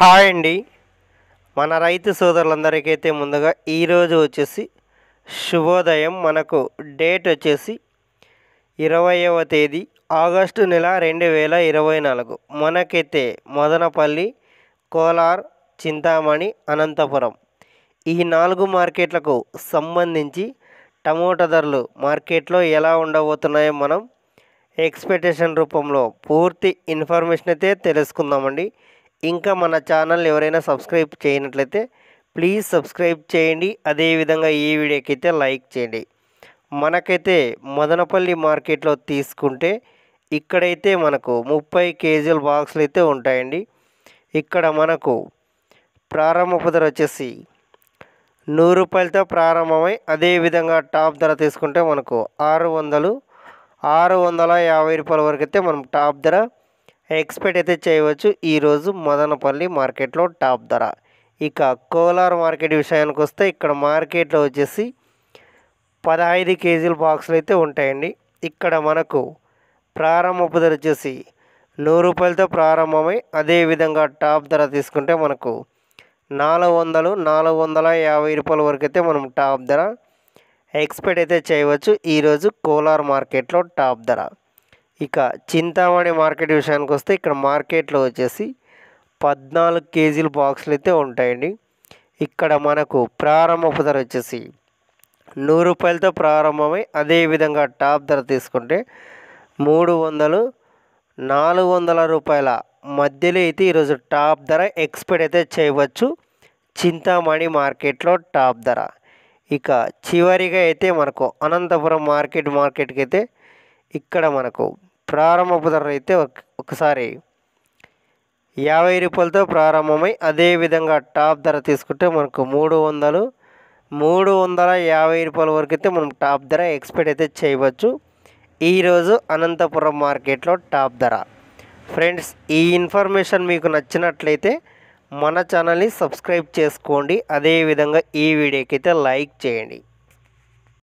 hi అండి మన రైతు సోదరులందరికైతే ముందుగా ఈరోజు వచ్చేసి శుభోదయం మనకు డేట్ వచ్చేసి ఇరవైవ తేదీ ఆగస్టు నెల రెండు వేల ఇరవై నాలుగు మనకైతే మదనపల్లి కోలార్ చింతామణి అనంతపురం ఈ నాలుగు మార్కెట్లకు సంబంధించి టమోటా ధరలు మార్కెట్లో ఎలా ఉండబోతున్నాయో మనం ఎక్స్పెక్టేషన్ రూపంలో పూర్తి ఇన్ఫర్మేషన్ అయితే తెలుసుకుందామండి ఇంకా మన ఛానల్ ఎవరైనా సబ్స్క్రైబ్ చేయనట్లయితే ప్లీజ్ సబ్స్క్రైబ్ చేయండి అదేవిధంగా ఈ వీడియోకి అయితే లైక్ చేయండి మనకైతే మదనపల్లి మార్కెట్లో తీసుకుంటే ఇక్కడైతే మనకు ముప్పై కేజీల బాక్సులు అయితే ఉంటాయండి ఇక్కడ మనకు ప్రారంభపు ధర వచ్చేసి నూరు రూపాయలతో ప్రారంభమై అదేవిధంగా టాప్ ధర తీసుకుంటే మనకు ఆరు వందలు ఆరు వందల యాభై రూపాయల వరకు అయితే మనం టాప్ ధర ఎక్స్పెక్ట్ అయితే చేయవచ్చు ఈరోజు మదనపల్లి మార్కెట్లో టాప్ ధర ఇక కోలార్ మార్కెట్ విషయానికి వస్తే ఇక్కడ మార్కెట్లో వచ్చేసి పదహైదు కేజీల బాక్సులు అయితే ఉంటాయండి ఇక్కడ మనకు ప్రారంభపు ధర వచ్చేసి నూరు రూపాయలతో ప్రారంభమై అదేవిధంగా టాప్ ధర తీసుకుంటే మనకు నాలుగు వందలు నాలుగు వందల యాభై రూపాయల వరకు అయితే మనం టాప్ ధర ఎక్స్పెక్ట్ అయితే చేయవచ్చు ఈరోజు కోలార్ మార్కెట్లో టాప్ ధర ఇక చింతామణి మార్కెట్ విషయానికి వస్తే ఇక్కడ మార్కెట్లో వచ్చేసి పద్నాలుగు కేజీల బాక్సులు అయితే ఉంటాయండి ఇక్కడ మనకు ప్రారంభ ధర వచ్చేసి నూరు రూపాయలతో ప్రారంభమై అదేవిధంగా టాప్ ధర తీసుకుంటే మూడు వందలు నాలుగు వందల రూపాయల మధ్యలో అయితే ఈరోజు టాప్ ధర ఎక్స్పెక్ట్ అయితే చేయవచ్చు చింతామణి మార్కెట్లో టాప్ ధర ఇక చివరిగా అయితే మనకు అనంతపురం మార్కెట్ మార్కెట్కి అయితే ఇక్కడ మనకు ప్రారంభపు ధర అయితే ఒకసారి యాభై రూపాయలతో ప్రారంభమై అదేవిధంగా టాప్ ధర తీసుకుంటే మనకు మూడు వందలు మూడు వందల యాభై రూపాయల వరకు అయితే మనం టాప్ ధర ఎక్స్పెక్ట్ అయితే చేయవచ్చు ఈరోజు అనంతపురం మార్కెట్లో టాప్ ధర ఫ్రెండ్స్ ఈ ఇన్ఫర్మేషన్ మీకు నచ్చినట్లయితే మన ఛానల్ని సబ్స్క్రైబ్ చేసుకోండి అదేవిధంగా ఈ వీడియోకి అయితే లైక్ చేయండి